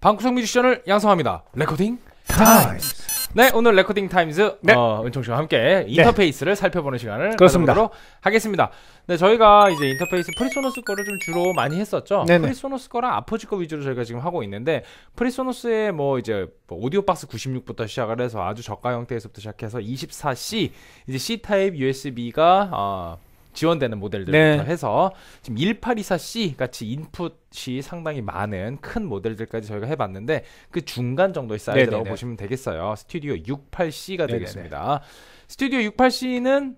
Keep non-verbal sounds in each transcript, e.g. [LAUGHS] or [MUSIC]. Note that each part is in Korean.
방구석 뮤지션을 양성합니다. 레코딩 타임스. 네, 오늘 레코딩 타임즈 네. 어, 은총 씨와 함께 네. 인터페이스를 살펴보는 시간을 그렇습니다. 가져보도록 하겠습니다. 네, 저희가 이제 인터페이스 프리소노스 거를 좀 주로 많이 했었죠. 네네. 프리소노스 거랑 아포지 거 위주로 저희가 지금 하고 있는데 프리소노스의 뭐 이제 뭐 오디오 박스 96부터 시작을 해서 아주 저가 형태에서부터 시작해서 24C 이제 C 타입 USB가 어, 지원되는 모델들부터 네. 해서 지금 1824C 같이 인풋이 상당히 많은 큰 모델들까지 저희가 해봤는데 그 중간 정도의 사이즈라고 네네네. 네, 네. 보시면 되겠어요. 스튜디오 68C가 되겠습니다. 스튜디오 68C는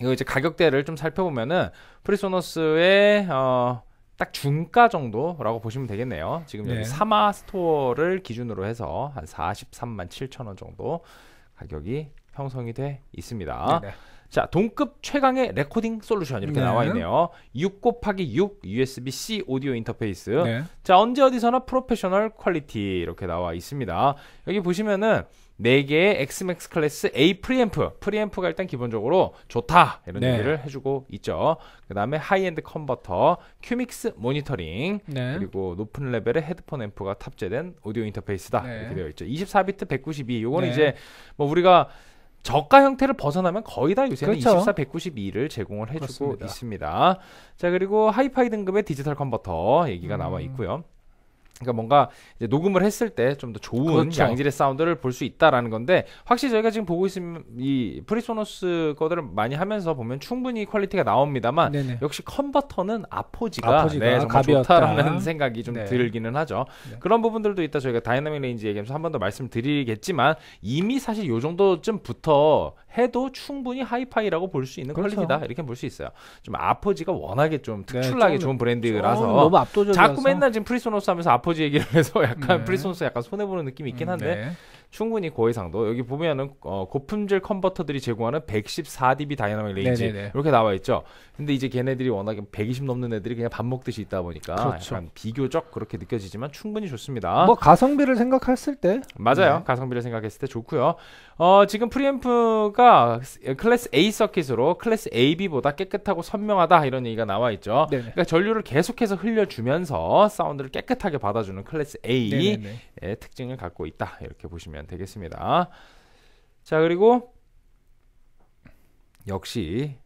이거 이제 가격대를 좀 살펴보면은 프리소너스의 어, 딱 중가 정도라고 보시면 되겠네요. 지금 네. 여기 사마 스토어를 기준으로 해서 한 43만 7천 원 정도 가격이 형성이 돼 있습니다. 네네. 자, 동급 최강의 레코딩 솔루션 이렇게 네. 나와 있네요. 6 곱하기 6 USB-C 오디오 인터페이스. 네. 자, 언제 어디서나 프로페셔널 퀄리티 이렇게 나와 있습니다. 여기 보시면은 4개의 엑스맥스 클래스 A 프리앰프. 프리앰프가 일단 기본적으로 좋다. 이런 네. 얘기를 해주고 있죠. 그 다음에 하이엔드 컨버터, 큐믹스 모니터링, 네. 그리고 높은 레벨의 헤드폰 앰프가 탑재된 오디오 인터페이스다. 네. 이렇게 되어 있죠. 24비트 192. 요거는 이제 뭐 우리가 저가 형태를 벗어나면 거의 다 요새는 그렇죠. 24, 192를 제공을 해주고 그렇습니다. 있습니다. 자 그리고 하이파이 등급의 디지털 컨버터 얘기가 음. 나와 있고요. 그러니까 뭔가 녹음을 했을 때 좀 더 좋은 그렇죠. 양질의 사운드를 볼 수 있다라는 건데 확실히 저희가 지금 보고 있으면 이 프리소노스 거들을 많이 하면서 보면 충분히 퀄리티가 나옵니다만 네네. 역시 컨버터는 아포지가, 아포지가 네, 정말 좋다라는 생각이 좀 네. 들기는 하죠. 네. 그런 부분들도 있다 저희가 다이나믹 레인지 얘기하면서 한 번 더 말씀드리겠지만 이미 사실 요 정도쯤부터 해도 충분히 하이파이라고 볼 수 있는 그렇죠. 퀄리티다 이렇게 볼 수 있어요. 좀 아포지가 워낙에 좀 특출나게 좀, 네, 좋은 브랜드라서 너무 압도적이라서 자꾸 맨날 지금 프리소노스 하면서 아포지 얘기를 해서 약간 네. 프리스톤스 약간 손해 보는 느낌이 있긴 음, 한데 네. 충분히 고해상도 여기 보면은 어, 고품질 컨버터들이 제공하는 114dB 다이나믹 레인지 네네네. 이렇게 나와 있죠. 근데 이제 걔네들이 워낙에 120 넘는 애들이 그냥 밥 먹듯이 있다 보니까 그렇죠. 약간 비교적 그렇게 느껴지지만 충분히 좋습니다. 뭐 가성비를 생각했을 때 맞아요. 네. 가성비를 생각했을 때 좋고요. 어, 지금 프리앰프가 클래스 A 서킷으로 클래스 AB보다 깨끗하고 선명하다 이런 얘기가 나와 있죠. 네네. 그러니까 전류를 계속해서 흘려주면서 사운드를 깨끗하게 받아주는 클래스 A 네네네. 예, 특징을 갖고 있다. 이렇게 보시면 되겠습니다. 자, 그리고 역시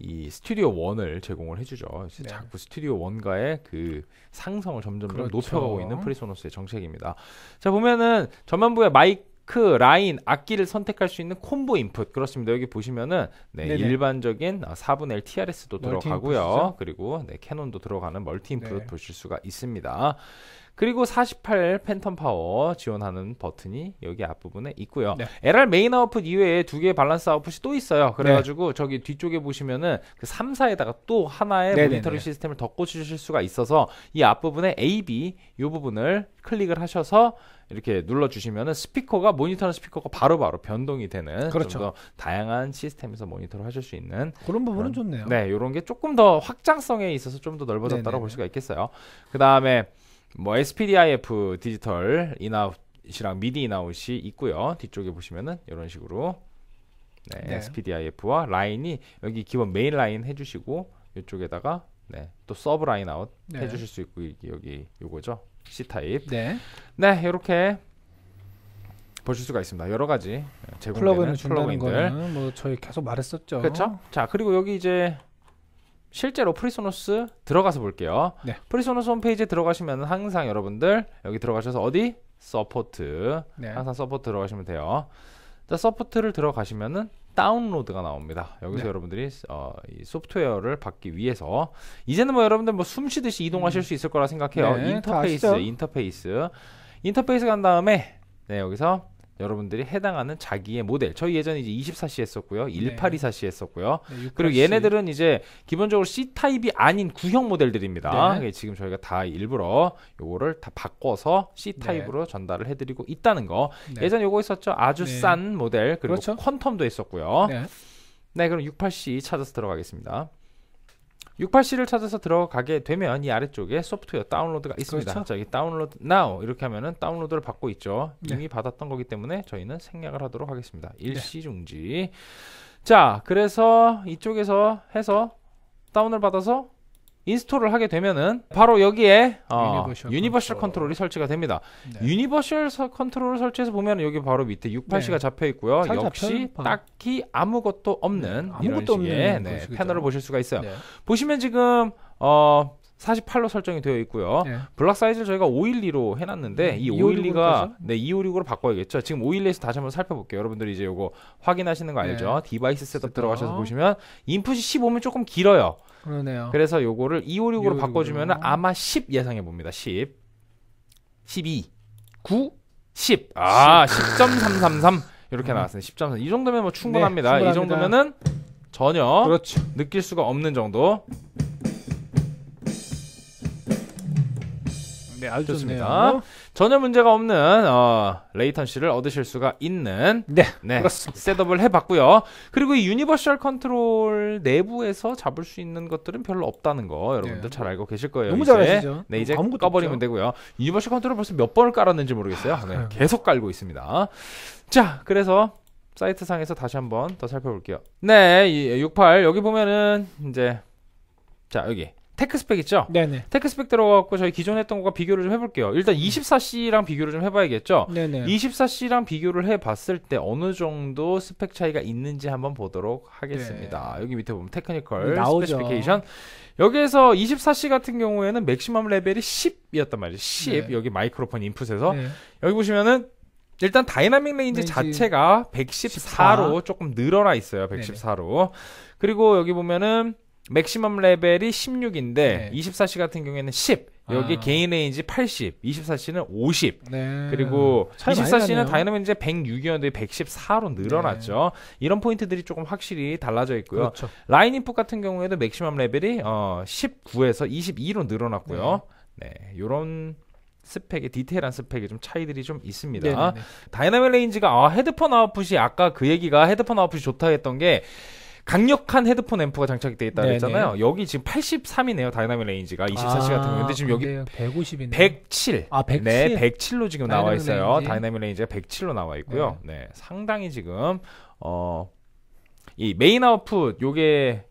이 스튜디오 원을 제공을 해주죠. 네. 자꾸 스튜디오 원과의그 상성을 점점 그렇죠. 높여가고 있는 프리소노스의 정책입니다. 자 보면은 전반부에 마이크 라인 악기를 선택할 수 있는 콤보 인풋 그렇습니다. 여기 보시면은 네, 일반적인 4분의 1 TRS도 들어가고요. 그리고 네, 캐논도 들어가는 멀티 네. 인풋 네. 보실 수가 있습니다. 그리고 48 팬텀 파워 지원하는 버튼이 여기 앞부분에 있고요. 네. LR 메인 아웃풋 이외에 두 개의 밸런스 아웃풋이 또 있어요. 그래가지고 네. 저기 뒤쪽에 보시면은 그 3사에다가 또 하나의 네네네. 모니터링 시스템을 덧고치실 수가 있어서 이 앞부분에 AB 이 부분을 클릭을 하셔서 이렇게 눌러주시면은 스피커가 모니터는 스피커가 바로바로 바로 변동이 되는 그렇죠. 더 다양한 시스템에서 모니터를 하실 수 있는 그런 부분은 그런, 좋네요. 네, 이런 게 조금 더 확장성에 있어서 좀 더 넓어졌다고 볼 수가 있겠어요. 그 다음에 뭐 SPDIF 디지털 인아웃이랑 미디 인아웃이 있고요. 뒤쪽에 보시면은 이런 식으로 네, 네. SPDIF와 라인이 여기 기본 메인 라인 해주시고 이쪽에다가 네, 또 서브 라인 아웃 네. 해주실 수 있고 여기 요거죠 C 타입. 네. 네, 이렇게 보실 수가 있습니다. 여러 가지 제공되는 플러그인들뭐 저희 계속 말했었죠. 그렇죠. 자 그리고 여기 이제 실제로 프리소노스 들어가서 볼게요. 네. 프리소노스 홈페이지에 들어가시면 항상 여러분들 여기 들어가셔서 어디? 서포트. 네. 항상 서포트 들어가시면 돼요. 자, 서포트를 들어가시면은 다운로드가 나옵니다. 여기서 네. 여러분들이 어, 이 소프트웨어를 받기 위해서 이제는 뭐 여러분들 뭐숨 쉬듯이 이동하실 음. 수 있을 거라 생각해요. 네, 인터페이스, 인터페이스. 인터페이스 간 다음에 네, 여기서 여러분들이 해당하는 자기의 모델. 저희 예전에 이제 24시 했었고요. 1824시 했었고요. 네, 네 그리고 얘네들은 이제 기본적으로 C타입이 아닌 구형 모델들입니다. 네. 예, 지금 저희가 다 일부러 요거를 다 바꿔서 C타입으로 네. 전달을 해드리고 있다는 거. 네. 예전 요거 있었죠. 아주 네. 싼 모델. 그리고 그렇죠? 퀀텀도 있었고요. 네, 그럼 68C 찾아서 들어가겠습니다. 68C를 찾아서 들어가게 되면 이 아래쪽에 소프트웨어 다운로드가 있습니다. 그렇죠. 자, 여기 다운로드 now 이렇게 하면은 다운로드를 받고 있죠. 네. 이미 받았던 거기 때문에 저희는 생략을 하도록 하겠습니다. 네. 일시 중지. 자, 그래서 이쪽에서 해서 다운을 받아서 인스톨을 하게 되면은 바로 여기에 어, 유니버셜, 유니버셜 컨트롤. 이 설치가 됩니다. 네. 유니버셜 컨트롤을 설치해서 보면 여기 바로 밑에 680가 네. 잡혀 있고요. 역시 잡혀 딱히 아무것도 없는 네. 아무것도 이런 식의 없는 네, 패널을 보실 수가 있어요. 네. 보시면 지금 어 48로 설정이 되어 있고요. 네. 블락 사이즈를 저희가 512로 해놨는데 음, 이 512가 네 256으로 바꿔야겠죠. 지금 512에서 다시 한번 살펴볼게요. 여러분들이 이제 요거 확인하시는 거 알죠? 네. 디바이스 셋업 들어가셔서 보시면 인풋이 15면 조금 길어요. 그러네요. 그래서 요거를 256으로 바꿔주면 아마 10 예상해 봅니다. 10, 12, 9, 10. 아10.333 이렇게 음. 나왔어요. 10.3. 이 정도면 뭐 충분합니다. 네, 충분합니다. 이 정도면은 전혀 그렇죠. 느낄 수가 없는 정도. 네, 아주 좋습니다. 좋네요. 전혀 문제가 없는 어, 레이턴 시를 얻으실 수가 있는 네, 네 그렇습니다. 셋업을 해봤고요. 그리고 이 유니버셜 컨트롤 내부에서 잡을 수 있는 것들은 별로 없다는 거 여러분들 네. 잘 알고 계실 거예요. 너무 잘하시죠. 네, 이제 꺼버리면 없죠. 되고요. 유니버셜 컨트롤 벌써 몇 번을 깔았는지 모르겠어요. 네, 계속 깔고 있습니다. 자, 그래서 사이트상에서 다시 한번 더 살펴볼게요. 네, 68 여기 보면은 이제 자 여기 테크스펙 있죠? 네네. 테크스펙 들어가고 저희 기존에 했던 거가 비교를 좀 해볼게요. 일단 24C랑 음. 비교를 좀 해봐야겠죠? 네네. 24C랑 비교를 해봤을 때 어느 정도 스펙 차이가 있는지 한번 보도록 하겠습니다. 네. 여기 밑에 보면 테크니컬 네, 스페시피케이션. 여기에서 24C 같은 경우에는 맥시멈 레벨이 10이었단 말이에요. 10. 네. 여기 마이크로폰 인풋에서. 네. 여기 보시면은 일단 다이나믹 레인지, 레인지 자체가 114로 14. 조금 늘어나 있어요. 114로. 네네. 그리고 여기 보면은 맥시멈 레벨이 16인데 네. 24시 같은 경우에는 10. 여기 아. 개인 레인지 80, 24시는 50. 네. 그리고 24시는 다이너맨즈 106이었는데 114로 늘어났죠. 네. 이런 포인트들이 조금 확실히 달라져 있고요. 그렇죠. 라인 인풋 같은 경우에도 맥시멈 레벨이 어 19에서 22로 늘어났고요. 네. 네. 요런 스펙의 디테일한 스펙의 좀 차이들이 좀 있습니다. 네네네. 다이나믹 레인지가 아, 헤드폰 아웃풋이 아까 그 얘기가 헤드폰 아웃풋이 좋다 했던 게 강력한 헤드폰 앰프가 장착이 돼 있다 그랬잖아요. 여기 지금 83이네요. 다이나믹 레인지가 24시간 아, 되는데 지금 여기 150이네. 107. 아, 107. 네, 107로 지금 나와 있어요. 레인지. 다이나믹 레인지가 107로 나와 있고요. 네. 네 상당히 지금 어 이 메인 아웃풋 요게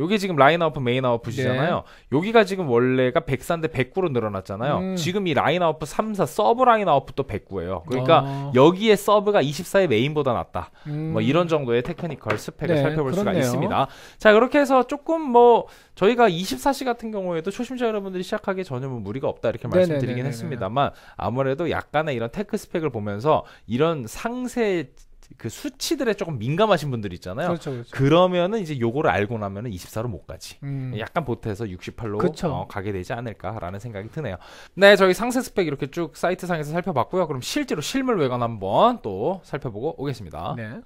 요게 지금 라인아웃 메인아웃시잖아요 네. 여기가 지금 원래가 104인데 109로 늘어났잖아요. 음. 지금 이 라인아웃 3사 서브 라인아웃도 109예요. 그러니까 어. 여기에 서브가 24의 메인보다 낫다. 음. 뭐 이런 정도의 테크니컬 스펙을 네, 살펴볼 그렇네요. 수가 있습니다. 자 그렇게 해서 조금 뭐 저희가 24시 같은 경우에도 초심자 여러분들이 시작하기에 전혀 뭐 무리가 없다 이렇게 네네네네네. 말씀드리긴 네, 네, 네, 했습니다만 아무래도 약간의 이런 테크 스펙을 보면서 이런 상세 그 수치들에 조금 민감하신 분들 있잖아요. 그렇죠, 그렇죠. 그러면은 이제 요거를 알고 나면은 24로 못 가지. 음. 약간 보태서 68로 어, 가게 되지 않을까라는 생각이 드네요. 네, 저희 상세 스펙 이렇게 쭉 사이트 상에서 살펴봤고요. 그럼 실제로 실물 외관 한번 또 살펴보고 오겠습니다. 네.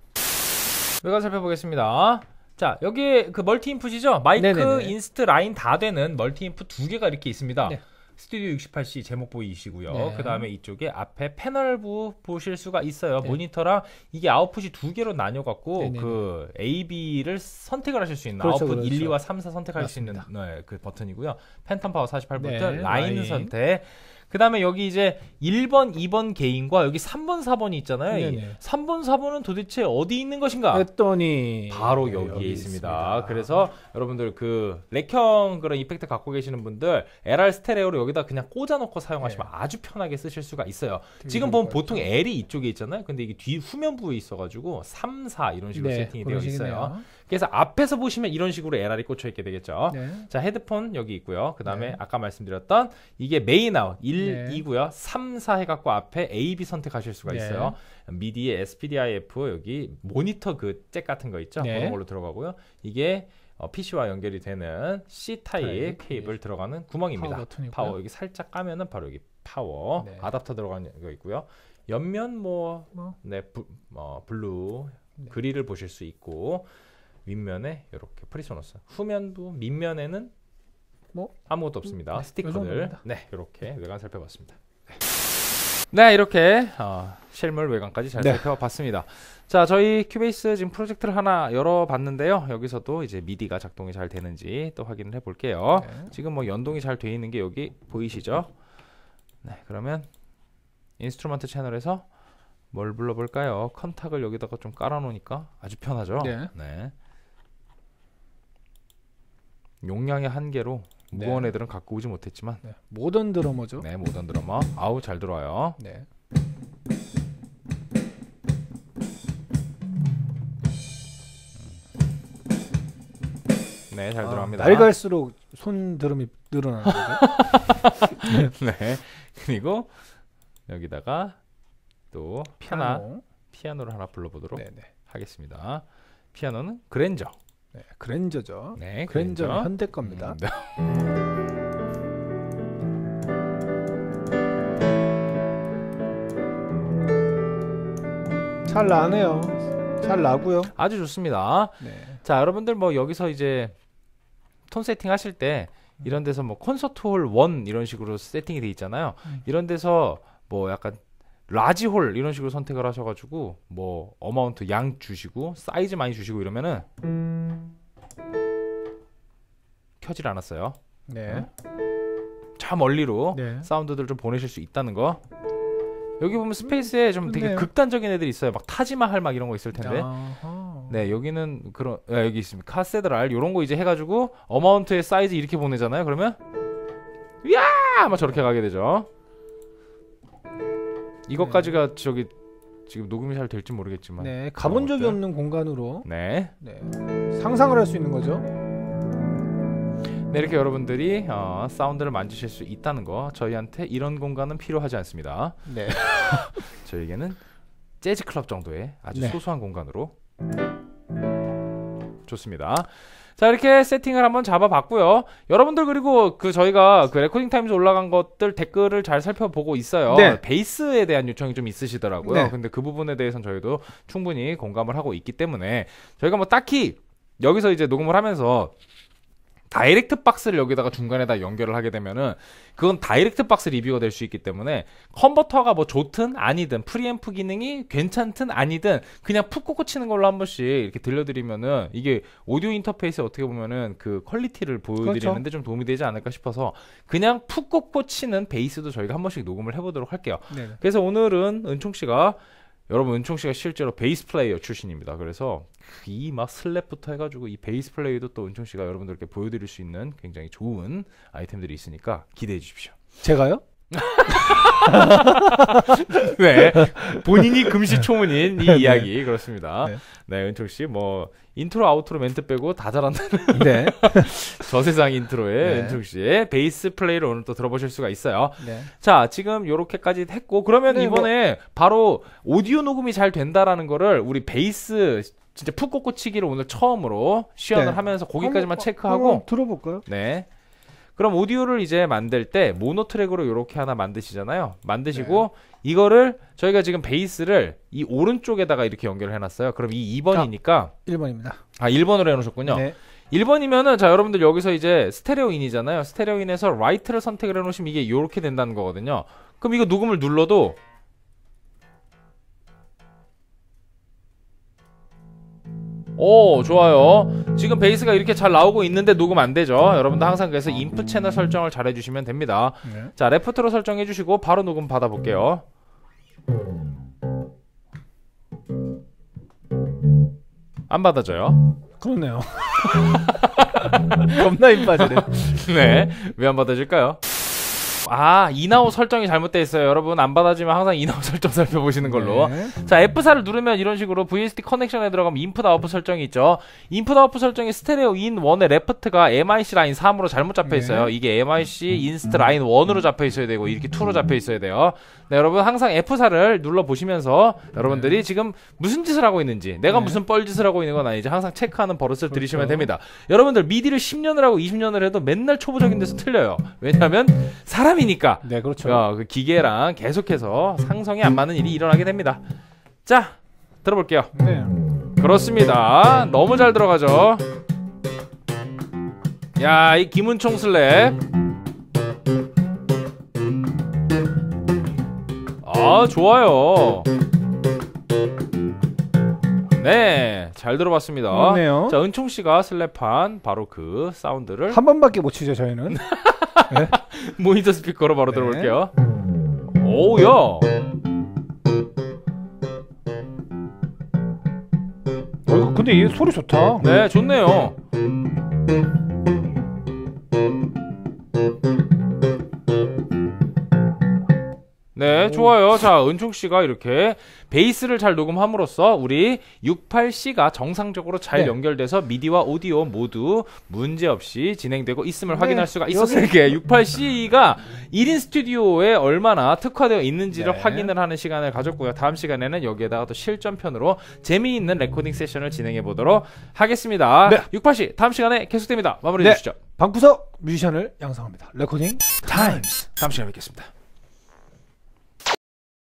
외관 살펴보겠습니다. 자 여기 그 멀티 인풋이죠 마이크 네네네. 네, 네. 인스트 라인 다 되는 멀티 인풋 두 개가 이렇게 있습니다 네. 스튜디오 68C 제목 보이시고요. 네. 그 다음에 이쪽에 앞에 패널부 보실 수가 있어요. 네. 모니터랑 이게 아웃풋이 두 개로 나뉘어갖고 네네네. 네, 네. 그 A, B를 선택을 하실 수 있는 그렇죠, 아웃풋 그렇죠. 1, 2와 3, 4 선택할 맞습니다. 수 있는 네, 그 버튼이고요. 팬텀 파워 48V 네, 라인, 라인 선택. 그 다음에 여기 이제 1번, 2번 개인과 여기 3번, 4번이 있잖아요. 네네. 3번, 4번은 도대체 어디 있는 것인가? 했더니 바로 네, 여기에 여기 있습니다. 있습니다. 그래서 여러분들 그 렉형 그런 이펙트 갖고 계시는 분들 LR 스테레오를 여기다 그냥 꽂아놓고 사용하시면 네. 아주 편하게 쓰실 수가 있어요. 지금 보면 보통 L이 이쪽에 있잖아요. 근데 이게 뒤 후면부에 있어가지고 3, 4 이런 식으로 네, 세팅이 되어 있어요. 그래서 앞에서 보시면 이런 식으로 LR이 꽂혀 있게 되겠죠. 네. 자, 헤드폰 여기 있고요. 그다음에 네. 아까 말씀드렸던 이게 메인 아웃 1, 네. 2고요. 3, 4 해갖고 앞에 A, B 선택하실 수가 네. 있어요. 미디, 의 SPDIF 여기 모니터 그 잭 같은 거 있죠. 네. 그런 걸로 들어가고요. 이게 어, PC와 연결이 되는 C 타입 케이블 들어가는 구멍입니다. 파워, 파워, 여기 살짝 까면은 바로 여기 파워 네. 아답터 들어가는 거 있고요. 옆면 뭐네 뭐? 어? 어, 블루 네. 그릴을 보실 수 있고 윗면에 이렇게 프리소너스 후면도 밑면에는 뭐 아무것도 없습니다. 네, 스티커들 네 이렇게 외관 살펴봤습니다. 네. 네, 이렇게 어, 실물 외관까지 잘 네. 살펴봤습니다. 자 저희 큐베이스 지금 프로젝트를 하나 열어봤는데요. 여기서도 이제 미디가 작동이 잘 되는지 또 확인을 해볼게요. 네. 지금 뭐 연동이 잘 돼 있는 게 여기 보이시죠? 네 그러면 인스트루먼트 채널에서 뭘 불러볼까요? 컨탁을 여기다가 좀 깔아놓으니까 아주 편하죠. 네. 용량의 한계로 네. 무언 애들은 갖고 오지 못했지만 네. 모던 드러머죠. 네, 모던 드러머. 아우 잘 들어요. 와 네. 네, 잘 아, 들어갑니다. 날 갈수록 손드름이 늘어나는 거죠. [LAUGHS] 네. 그리고 여기다가 또 피아노. 하나 피아노를 하나 불러보도록 네네. 네. 하겠습니다. 피아노는 그랜저. 네, 그랜저죠. 네, 그랜저 는 현대 겁니다. 음. 네. [LAUGHS] 잘 나네요. 잘 나고요. 아주 좋습니다. 네. 자, 여러분들 뭐 여기서 이제 톤 세팅 하실 때 이런 데서 뭐 콘서트 홀원 이런 식으로 세팅이 돼 있잖아요. 음. 이런 데서 뭐 약간 라지홀 이런 식으로 선택을 하셔가지고 뭐 어마운트 양 주시고 사이즈 많이 주시고 이러면은 켜질 않았어요. 네. 참 어? 멀리로 네. 사운드들 좀 보내실 수 있다는 거. 여기 보면 스페이스에 좀 되게 네. 극단적인 애들이 있어요. 막 타지마할 막 이런 거 있을 텐데. 아하. 네, 여기는 그런 아, 여기 있습니다. 카세드랄 이런거 이제 해가지고 어마운트의 사이즈 이렇게 보내잖아요. 그러면 야, 막 저렇게 가게 되죠. 이것까지가 네. 저기 지금 녹음이 잘 될지 모르겠지만 네 가본 적이 없는 공간으로 네. 네. 상상을 할 수 있는 거죠 네 이렇게 여러분들이 어, 사운드를 만지실 수 있다는 거 저희한테 이런 공간은 필요하지 않습니다 네 [LAUGHS] 저희에게는 재즈 클럽 정도의 아주 네. 소소한 공간으로 좋습니다. 자 이렇게 세팅을 한번 잡아봤고요. 여러분들 그리고 그 저희가 그 레코딩 타임즈 올라간 것들 댓글을 잘 살펴보고 있어요. 네. 베이스에 대한 요청이 좀 있으시더라고요. 네. 근데 그 부분에 대해서는 저희도 충분히 공감을 하고 있기 때문에 저희가 뭐 딱히 여기서 이제 녹음을 하면서 다이렉트 박스를 여기다가 중간에다 연결을 하게 되면은 그건 다이렉트 박스 리뷰가 될 수 있기 때문에 컨버터가 뭐 좋든 아니든 프리앰프 기능이 괜찮든 아니든 그냥 푹 꽂히는 걸로 한 번씩 이렇게 들려드리면은 이게 오디오 인터페이스 어떻게 보면은 그 퀄리티를 보여드리는데 그렇죠. 좀 도움이 되지 않을까 싶어서 그냥 푹 꽂히는 베이스도 저희가 한 번씩 녹음을 해보도록 할게요. 네네. 그래서 오늘은 은총 씨가 여러분 은총 씨가 실제로 베이스 플레이어 출신입니다. 그래서 이 막 슬랩부터 해가지고 이 베이스 플레이도 또 은총 씨가 여러분들께 보여드릴 수 있는 굉장히 좋은 아이템들이 있으니까 기대해 주십시오. 제가요? [LAUGHS] 네. 본인이 금시초문인 이 네, 네. 이야기 네. 그렇습니다. 네, 네 은총 씨, 뭐 인트로 아우트로 멘트 빼고 다 잘한다는. [LAUGHS] 네. [LAUGHS] 저세상 인트로에 네. 은총 씨의 베이스 플레이를 오늘 또 들어보실 수가 있어요. 네. 자, 지금 요렇게까지 했고 그러면 네, 뭐 이번에 뭐... 바로 오디오 녹음이 잘 된다라는 거를 우리 베이스 진짜 푹 꽂고 치기를 오늘 처음으로 시연을 하면서 거기까지만 체크하고 들어볼까요? 네. 그럼 오디오를 이제 만들 때 모노 트랙으로 이렇게 하나 만드시잖아요. 만드시고 네. 이거를 저희가 지금 베이스를 이 오른쪽에다가 이렇게 연결해 놨어요. 그럼 이 2번이니까 아, 1번입니다. 아, 1번으로 해 놓으셨군요. 네. 1번이면은 자 여러분들 여기서 이제 스테레오인이잖아요. 스테레오인에서 라이트를 선택을 해 놓으시면 이게 이렇게 된다는 거거든요. 그럼 이거 녹음을 눌러도 오 좋아요 지금 베이스가 이렇게 잘 나오고 있는데 녹음 안 되죠 여러분도 항상 그래서 인풋 채널 설정을 잘 해주시면 됩니다 네. 자 레프트로 설정해 주시고 바로 녹음 받아 볼게요 안 받아져요 그렇네요 [LAUGHS] 겁나 힘 빠지네 네왜 안 받아질까요 아 인아웃 설정이 잘못돼 있어요. 여러분 안받아지면 항상 인아웃 [LAUGHS] 설정 살펴보시는 걸로. 네. 자 F4를 누르면 이런 식으로 VST 커넥션에 들어가면 인풋 아웃풋 설정이 있죠. 인풋 아웃풋 설정이 스테레오 인 1의 레프트가 MIC 라인 3으로 잘못 잡혀 있어요. 네. 이게 MIC 인스트 라인 1으로 잡혀 있어야 되고 이렇게 2로 잡혀 있어야 돼요. 네, 여러분 항상 F4를 눌러 보시면서 여러분들이 네. 지금 무슨 짓을 하고 있는지 내가 네. 무슨 뻘짓을 하고 있는 건 아니지 항상 체크하는 버릇을 그렇죠. 들이시면 됩니다. 여러분들 미디를 10년을 하고 20년을 해도 맨날 초보적인 데서 틀려요. 왜냐하면 사람 사람이니까. [LAUGHS] 네, 그렇죠. 어, 그 기계랑 계속해서 상성이 안 맞는 일이 일어나게 됩니다. 자, 들어볼게요. 네. 그렇습니다. 너무 잘 들어가죠. 야, 이 김은총 슬랩. 아, 좋아요. 잘 들어봤습니다. 맞네요. 자, 은총 씨가 슬랩한 바로 그 사운드를 한 번밖에 못 치죠, 저희는. [LAUGHS] 네. 모니터 스피커로 바로 네. 들어볼게요. 오야. 우 근데 이 소리 좋다. 네, 좋네요. 좋아요. 자, 은총 씨가 이렇게 베이스를 잘 녹음함으로써 우리 68C가 정상적으로 잘 네. 연결돼서 미디와 오디오 모두 문제없이 진행되고 있음을 네. 확인할 수가 있었을 게 68C가 1인 스튜디오에 얼마나 특화되어 있는지를 네. 확인을 하는 시간을 가졌고요. 다음 시간에는 여기에다가 또 실전편으로 재미있는 레코딩 세션을 진행해 보도록 하겠습니다. 68C 다음 시간에 계속됩니다. 마무리해 네. 주시죠. 방구석 뮤지션을 양성합니다. 레코딩 타임스. 다음 시간에 뵙겠습니다.